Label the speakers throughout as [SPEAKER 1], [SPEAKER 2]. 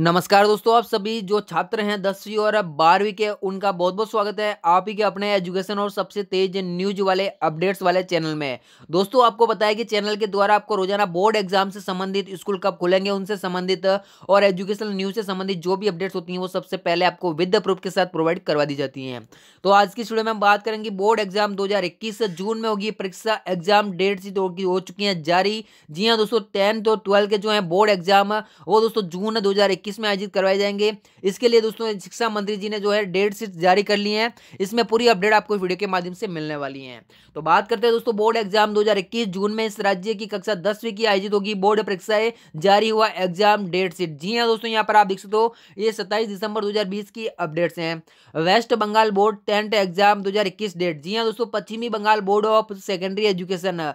[SPEAKER 1] नमस्कार दोस्तों आप सभी जो छात्र हैं दसवीं और बारहवीं के उनका बहुत बहुत स्वागत है आप ही के अपने एजुकेशन और सबसे तेज न्यूज वाले अपडेट्स वाले चैनल में दोस्तों आपको बताया कि चैनल के द्वारा आपको रोजाना बोर्ड एग्जाम से संबंधित स्कूल कब खुलेंगे उनसे संबंधित और एजुकेशनल न्यूज से संबंधित जो भी अपडेट्स होती हैं वो सबसे पहले आपको विद प्रूफ के साथ प्रोवाइड करवा दी जाती हैं तो आज की स्टूडियो में हम बात करेंगे बोर्ड एग्जाम दो जून में होगी परीक्षा एग्जाम डेट सी हो चुकी है जारी जी हाँ दोस्तों टेंथ और ट्वेल्थ के जो है बोर्ड एग्जाम वो दोस्तों जून दो 2021 में आयोजित करवाए जाएंगे इसके लिए दोस्तों शिक्षा मंत्री जी ने जो है डेट शीट जारी कर ली है इसमें पूरी अपडेट आपको वीडियो के माध्यम से मिलने वाली है तो बात करते हैं दोस्तों बोर्ड एग्जाम 2021 जून में इस राज्य की कक्षा दसवीं की आयोजित होगी बोर्ड परीक्षाएं जारी हुआ एग्जाम डेट शीट जी हाँ दोस्तों यहाँ पर आप देख सकते हो ये सत्ताईस दिसंबर दो की अपडेट्स हैं West Bengal board tenth exam दो डेट जी हाँ दोस्तों पश्चिमी Bengal board of secondary education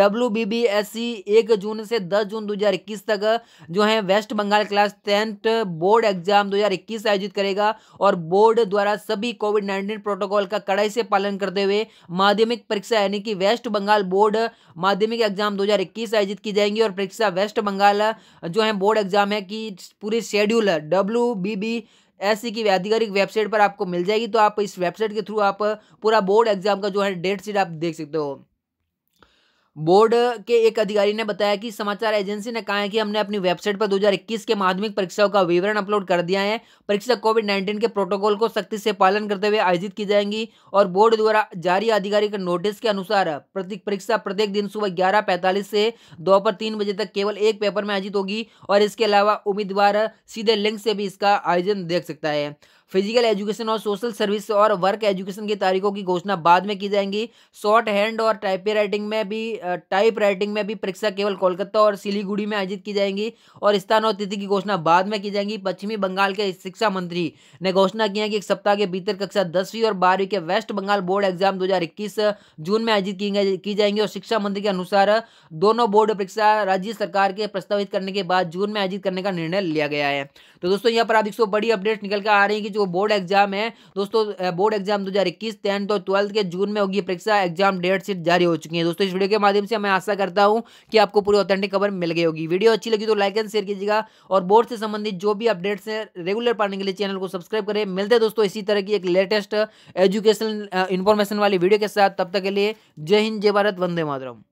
[SPEAKER 1] W एक जून से दस जून दो तक जो है West Bengal class tenth government board exam 2021 आयोजित करेगा और बोर्ड द्वारा सभी कोविड 19 प्रोटोकॉल का कड़ाई से पालन करते हुए माध्यमिक परीक्षा यानी कि वेस्ट बंगाल बोर्ड माध्यमिक एग्जाम 2021 आयोजित की जाएंगी और परीक्षा वेस्ट बंगाल जो है बोर्ड एग्जाम है कि पूरी शेड्यूल डब्ल्यू ऐसी की आधिकारिक वेबसाइट पर आपको मिल जाएगी तो आप इस वेबसाइट के थ्रू आप पूरा बोर्ड एग्जाम का जो है डेट शीट आप देख सकते हो बोर्ड के एक अधिकारी ने बताया कि समाचार एजेंसी ने कहा है कि हमने अपनी वेबसाइट पर 2021 के माध्यमिक परीक्षाओं का विवरण अपलोड कर दिया है परीक्षा कोविड 19 के प्रोटोकॉल को सख्ती से पालन करते हुए आयोजित की जाएंगी और बोर्ड द्वारा जारी आधिकारिक नोटिस के अनुसार प्रत्येक परीक्षा प्रत्येक दिन सुबह ग्यारह पैंतालीस से दोपहर तीन बजे तक केवल एक पेपर में आयोजित होगी और इसके अलावा उम्मीदवार सीधे लिंक से भी इसका आयोजन देख सकता है फिजिकल एजुकेशन और सोशल सर्विस और वर्क एजुकेशन की तारीखों की घोषणा बाद में की जाएंगी शॉर्ट हैंड और टाइप राइटिंग में भी टाइप राइटिंग में भी परीक्षा केवल कोलकाता और सिलीगुड़ी में आयोजित की जाएंगी और स्थान और तिथि की घोषणा बाद में की जाएंगी पश्चिमी बंगाल के शिक्षा मंत्री ने घोषणा की है कि एक सप्ताह के भीतर कक्षा दसवीं और बारहवीं के वेस्ट बंगाल बोर्ड एग्जाम दो जून में आयोजित की जाएंगी और शिक्षा मंत्री के अनुसार दोनों बोर्ड परीक्षा राज्य सरकार के प्रस्तावित करने के बाद जून में आयोजित करने का निर्णय लिया गया है तो दोस्तों यहाँ पर आप देखो बड़ी अपडेट निकल कर आ रही है कि जो बोर्ड एग्जाम है दोस्तों बोर्ड एग्जाम दो हज़ार इक्कीस टेंथ और ट्वेल्थ के जून में होगी परीक्षा एग्जाम डेट शीट जारी हो चुकी है दोस्तों इस वीडियो के माध्यम से मैं आशा करता हूँ कि आपको पूरी ऑथेंटिक खबर मिल गई होगी वीडियो अच्छी लगी तो लाइक एंड शेयर कीजिएगा और बोर्ड से संबंधित जो भी अपडेट्स हैं रेगुलर पाने के लिए चैनल को सब्सक्राइब करें मिलते दोस्तों इसी तरह की एक लेटेस्ट एजुकेशन इन्फॉर्मेशन वाली वीडियो के साथ तब तक के लिए जय हिंद जय भारत वंदे मातरम